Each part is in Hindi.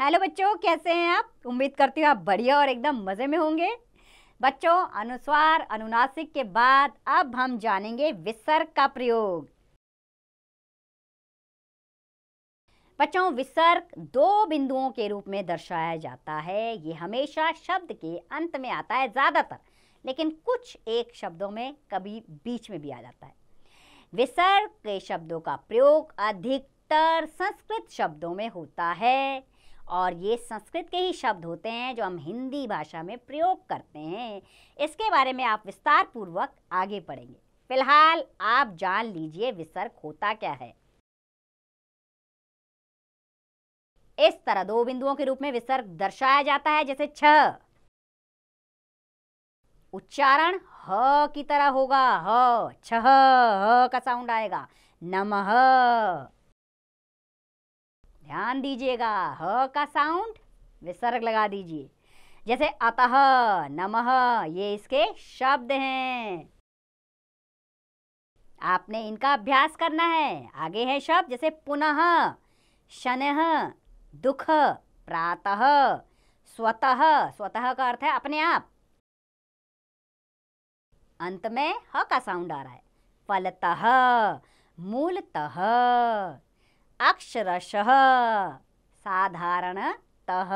हेलो बच्चों कैसे हैं आप उम्मीद करती हूँ आप बढ़िया और एकदम मज़े में होंगे बच्चों अनुस्वार अनुनासिक के बाद अब हम जानेंगे विसर्ग का प्रयोग बच्चों विसर्ग दो बिंदुओं के रूप में दर्शाया जाता है ये हमेशा शब्द के अंत में आता है ज़्यादातर लेकिन कुछ एक शब्दों में कभी बीच में भी आ जाता है विसर्ग के शब्दों का प्रयोग अधिकतर संस्कृत शब्दों में होता है और ये संस्कृत के ही शब्द होते हैं जो हम हिंदी भाषा में प्रयोग करते हैं इसके बारे में आप विस्तार पूर्वक आगे पढ़ेंगे फिलहाल आप जान लीजिए विसर्ग होता क्या है इस तरह दो बिंदुओं के रूप में विसर्ग दर्शाया जाता है जैसे छ उच्चारण ह की तरह होगा ह छ ह का साउंड आएगा नमः ध्यान दीजिएगा ह का साउंड विसर्ग लगा दीजिए जैसे अतः नमः ये इसके शब्द हैं आपने इनका अभ्यास करना है आगे है शब्द जैसे पुनः शनह दुख प्रातः स्वतः स्वतः का अर्थ है अपने आप अंत में ह का साउंड आ रहा है फलतः मूलतः साधारण तह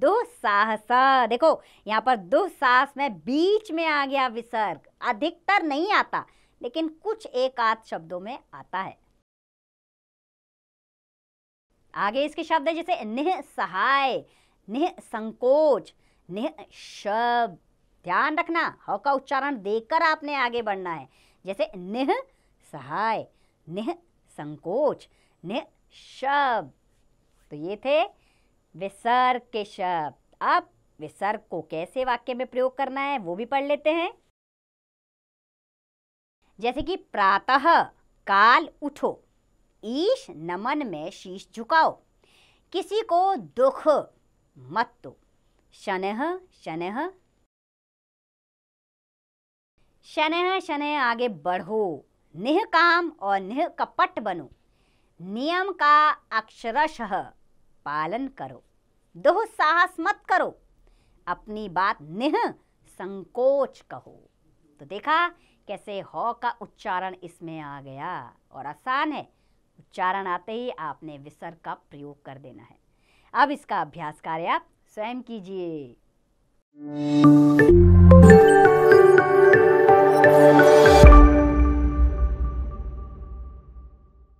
दुस्साहस देखो यहाँ पर दुस्साहस में बीच में आ गया विसर्ग अधिकतर नहीं आता लेकिन कुछ एक आध शब्दों में आता है आगे इसके शब्द है जैसे सहाय संकोच निह शब्द ध्यान रखना ह का उच्चारण देकर आपने आगे बढ़ना है जैसे निह सहाय निह संकोच शब तो ये थे विसर्ग के शब्द अब विसर्ग को कैसे वाक्य में प्रयोग करना है वो भी पढ़ लेते हैं जैसे कि प्रातः काल उठो ईश नमन में शीश झुकाओ किसी को दुख मत दो शनह शनह शनह शनह आगे बढ़ो निहकाम और निहकपट बनो नियम का अक्षरशः पालन करो दोह साहस मत करो अपनी बात निह संकोच कहो तो देखा कैसे हो का उच्चारण इसमें आ गया और आसान है उच्चारण आते ही आपने विसर का प्रयोग कर देना है अब इसका अभ्यास कार्य आप स्वयं कीजिए